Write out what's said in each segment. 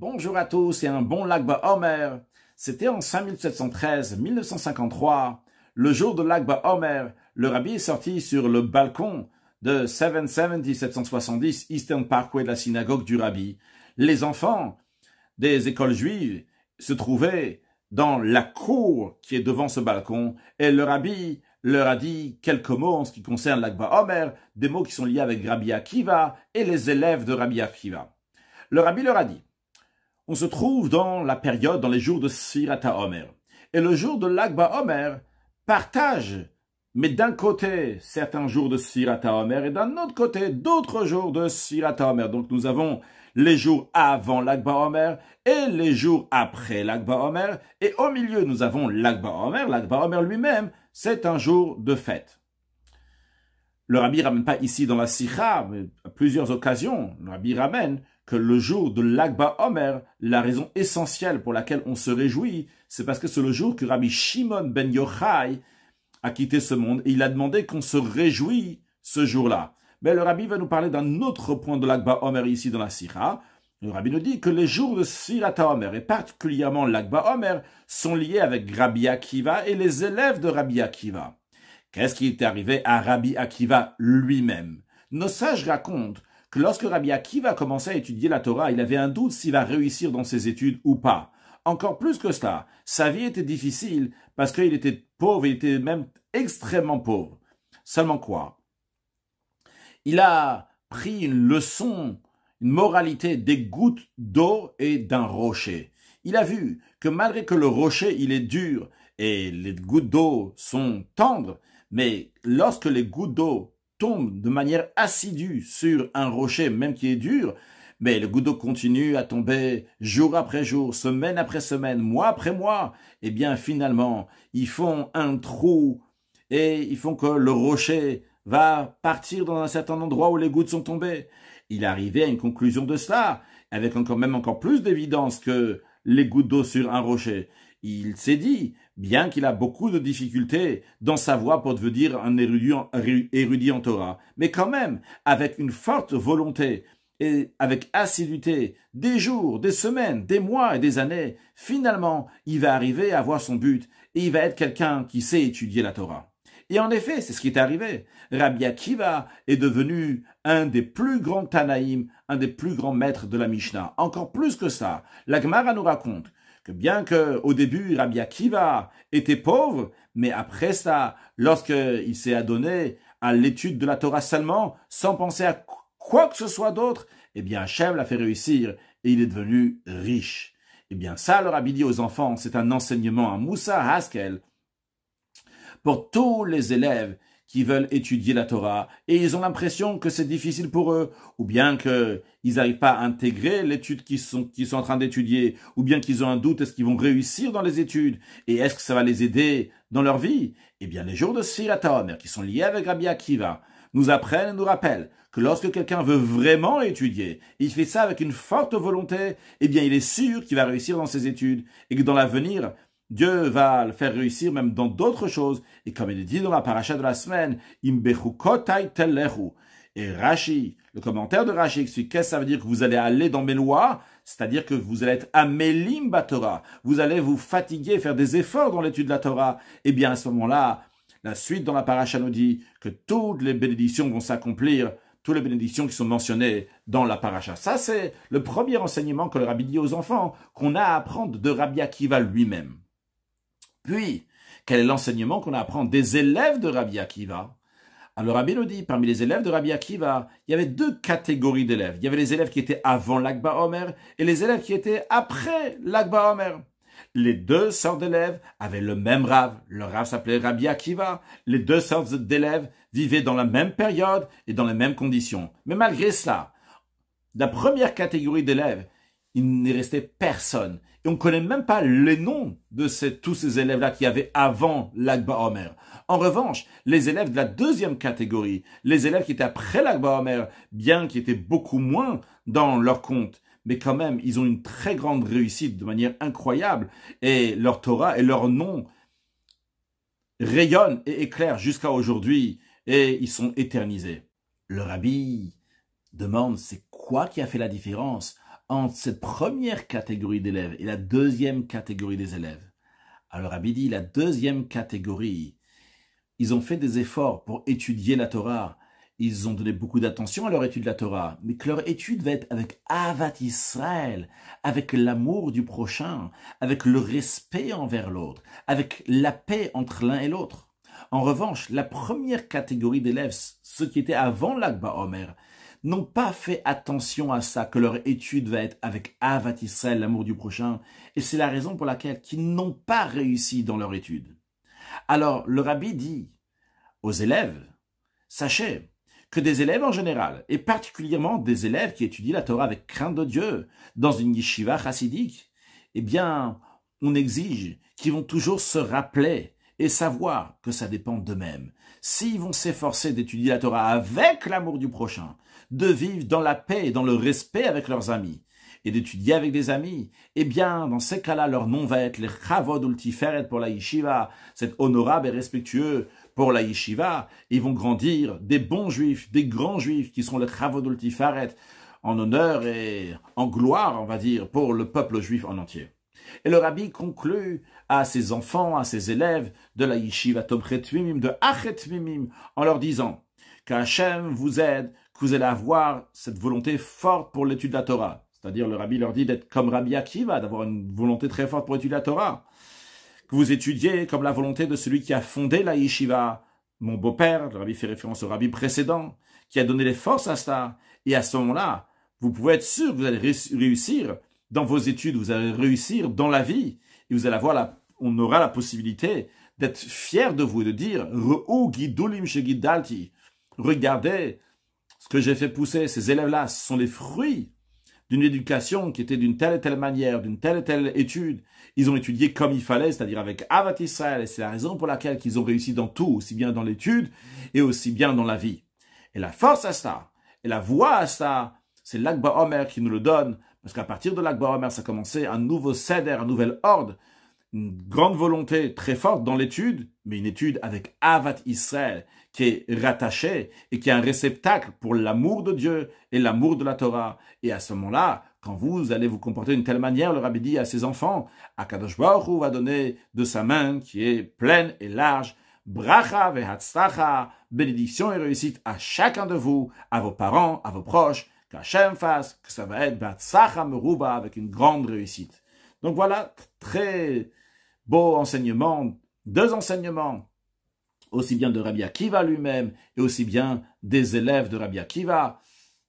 Bonjour à tous et un bon Lagba Omer C'était en 5713-1953, le jour de Lagba Omer, le rabbi est sorti sur le balcon de 770-770 Eastern Parkway de la synagogue du rabbi. Les enfants des écoles juives se trouvaient dans la cour qui est devant ce balcon et le rabbi leur a dit quelques mots en ce qui concerne l'Akba Omer, des mots qui sont liés avec Rabbi Akiva et les élèves de Rabbi Akiva. Le rabbi leur a dit on se trouve dans la période, dans les jours de Sirata Omer. Et le jour de l'Akba Omer partage, mais d'un côté, certains jours de Sirata Omer et d'un autre côté, d'autres jours de Sirata Omer. Donc nous avons les jours avant l'Akba Omer et les jours après l'Akba Omer. Et au milieu, nous avons l'Akba Omer. L'Akba Omer lui-même, c'est un jour de fête. Le rabbi ramène pas ici dans la Sikha, mais à plusieurs occasions, le rabbi ramène que le jour de l'Akba Omer, la raison essentielle pour laquelle on se réjouit, c'est parce que c'est le jour que Rabbi Shimon ben Yochai a quitté ce monde et il a demandé qu'on se réjouit ce jour-là. Mais le Rabbi va nous parler d'un autre point de l'Akba Omer ici dans la Sira. Le Rabbi nous dit que les jours de Sirata Omer, et particulièrement l'Akba Omer, sont liés avec Rabbi Akiva et les élèves de Rabbi Akiva. Qu'est-ce qui est arrivé à Rabbi Akiva lui-même Nos sages racontent lorsque Rabbi Akiva commençait à étudier la Torah, il avait un doute s'il va réussir dans ses études ou pas. Encore plus que cela, sa vie était difficile parce qu'il était pauvre, il était même extrêmement pauvre. Seulement quoi Il a pris une leçon, une moralité des gouttes d'eau et d'un rocher. Il a vu que malgré que le rocher, il est dur et les gouttes d'eau sont tendres, mais lorsque les gouttes d'eau tombe de manière assidue sur un rocher, même qui est dur, mais le goutte d'eau continue à tomber jour après jour, semaine après semaine, mois après mois, et eh bien finalement, ils font un trou et ils font que le rocher va partir dans un certain endroit où les gouttes sont tombées. Il est arrivé à une conclusion de cela, avec encore même encore plus d'évidence que les gouttes d'eau sur un rocher. Il s'est dit, bien qu'il a beaucoup de difficultés dans sa voie pour devenir un érudit, en Torah, mais quand même, avec une forte volonté et avec assiduité, des jours, des semaines, des mois et des années, finalement, il va arriver à avoir son but et il va être quelqu'un qui sait étudier la Torah. Et en effet, c'est ce qui est arrivé. Rabbi Akiva est devenu un des plus grands Tanaïm, un des plus grands maîtres de la Mishnah. Encore plus que ça, la Gemara nous raconte que bien que au début Rabbi Akiva était pauvre, mais après ça, lorsqu'il s'est adonné à l'étude de la Torah seulement, sans penser à quoi que ce soit d'autre, eh bien Hachem l'a fait réussir et il est devenu riche. Eh bien ça, le Rabbi dit aux enfants, c'est un enseignement à Moussa Haskell pour tous les élèves qui veulent étudier la Torah et ils ont l'impression que c'est difficile pour eux, ou bien qu'ils n'arrivent pas à intégrer l'étude qu'ils sont, sont en train d'étudier, ou bien qu'ils ont un doute, est-ce qu'ils vont réussir dans les études et est-ce que ça va les aider dans leur vie Eh bien, les jours de Omer, qui sont liés avec Rabbi Akiva, nous apprennent et nous rappellent que lorsque quelqu'un veut vraiment étudier, il fait ça avec une forte volonté, eh bien il est sûr qu'il va réussir dans ses études et que dans l'avenir, Dieu va le faire réussir même dans d'autres choses. Et comme il est dit dans la paracha de la semaine, et Rashi, le commentaire de Rashi explique qu'est-ce que ça veut dire que vous allez aller dans mes lois, c'est-à-dire que vous allez être Melimba Torah, vous allez vous fatiguer, faire des efforts dans l'étude de la Torah. Et eh bien, à ce moment-là, la suite dans la paracha nous dit que toutes les bénédictions vont s'accomplir, toutes les bénédictions qui sont mentionnées dans la paracha. Ça, c'est le premier enseignement que le rabbi dit aux enfants, qu'on a à apprendre de Rabbi Akiva lui-même. Puis, quel est l'enseignement qu'on apprend des élèves de Rabbi Akiva alors Rabbi nous dit, parmi les élèves de Rabbi Akiva, il y avait deux catégories d'élèves. Il y avait les élèves qui étaient avant l'Akba Omer et les élèves qui étaient après l'Akba Omer. Les deux sortes d'élèves avaient le même rave. Le rave s'appelait Rabbi Akiva. Les deux sortes d'élèves vivaient dans la même période et dans les mêmes conditions. Mais malgré cela, la première catégorie d'élèves il n'est resté personne. Et on ne connaît même pas les noms de tous ces élèves-là qui avaient avant l'Agba Omer. En revanche, les élèves de la deuxième catégorie, les élèves qui étaient après l'Agba Omer, bien qu'ils étaient beaucoup moins dans leur compte, mais quand même, ils ont une très grande réussite de manière incroyable, et leur Torah et leur nom rayonnent et éclairent jusqu'à aujourd'hui, et ils sont éternisés. Le rabbi demande, c'est quoi qui a fait la différence cette première catégorie d'élèves et la deuxième catégorie des élèves. Alors Abidi, la deuxième catégorie, ils ont fait des efforts pour étudier la Torah, ils ont donné beaucoup d'attention à leur étude de la Torah, mais que leur étude va être avec Avat Israël, avec l'amour du prochain, avec le respect envers l'autre, avec la paix entre l'un et l'autre. En revanche, la première catégorie d'élèves, ce qui était avant l'Akba Omer, n'ont pas fait attention à ça, que leur étude va être avec avatissel, l'amour du prochain, et c'est la raison pour laquelle ils n'ont pas réussi dans leur étude. Alors, le rabbi dit aux élèves, sachez que des élèves en général, et particulièrement des élèves qui étudient la Torah avec crainte de Dieu, dans une yeshiva chassidique, eh bien, on exige qu'ils vont toujours se rappeler et savoir que ça dépend d'eux-mêmes. S'ils vont s'efforcer d'étudier la Torah avec l'amour du prochain, de vivre dans la paix et dans le respect avec leurs amis, et d'étudier avec des amis, eh bien, dans ces cas-là, leur nom va être les chavod ultiferet pour la yeshiva, c'est honorable et respectueux pour la yeshiva. Ils vont grandir des bons juifs, des grands juifs qui seront les chavod ultiferet, en honneur et en gloire, on va dire, pour le peuple juif en entier. Et le rabbi conclut à ses enfants, à ses élèves de la yeshiva Tomchet de Achet en leur disant qu'Hachem vous aide, que vous allez avoir cette volonté forte pour l'étude de la Torah. C'est-à-dire, le rabbi leur dit d'être comme Rabbi Akiva, d'avoir une volonté très forte pour étudier la Torah. Que vous étudiez comme la volonté de celui qui a fondé la yeshiva, mon beau-père, le rabbi fait référence au rabbi précédent, qui a donné les forces à cela. Et à ce moment-là, vous pouvez être sûr que vous allez réussir dans vos études, vous allez réussir dans la vie et vous allez avoir la, on aura la possibilité d'être fier de vous et de dire Regardez ce que j'ai fait pousser, ces élèves-là, ce sont les fruits d'une éducation qui était d'une telle et telle manière, d'une telle et telle étude. Ils ont étudié comme il fallait, c'est-à-dire avec Avat et c'est la raison pour laquelle ils ont réussi dans tout, aussi bien dans l'étude et aussi bien dans la vie. Et la force à ça, et la voix à ça, c'est l'Akba Omer qui nous le donne parce qu'à partir de l'Akbar Omer, a commencé un nouveau seder, un nouvel ordre, une grande volonté très forte dans l'étude, mais une étude avec Avat Israël, qui est rattaché et qui est un réceptacle pour l'amour de Dieu et l'amour de la Torah. Et à ce moment-là, quand vous allez vous comporter d'une telle manière, le rabbi dit à ses enfants, Akadosh Baruch Hu va donner de sa main qui est pleine et large, bracha hatzacha, bénédiction et réussite à chacun de vous, à vos parents, à vos proches, qu'Hachem fasse, que ça va être Batsacha avec une grande réussite. Donc voilà, très beau enseignement, deux enseignements, aussi bien de Rabbi Akiva lui-même et aussi bien des élèves de Rabbi Akiva.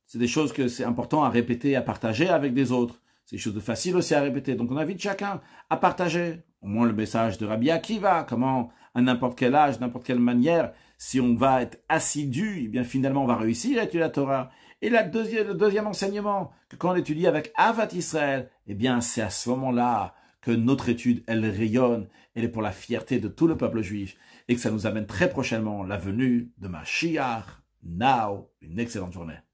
C'est des choses que c'est important à répéter, à partager avec des autres. C'est des choses faciles aussi à répéter. Donc on invite chacun à partager au moins le message de Rabbi Akiva, comment à n'importe quel âge, n'importe quelle manière, si on va être assidu, eh bien finalement on va réussir à étudier la Torah. Et la le deuxième enseignement, que quand on étudie avec Avat Israël, eh bien, c'est à ce moment-là que notre étude, elle rayonne, elle est pour la fierté de tout le peuple juif, et que ça nous amène très prochainement la venue de Mashiach. Now, une excellente journée.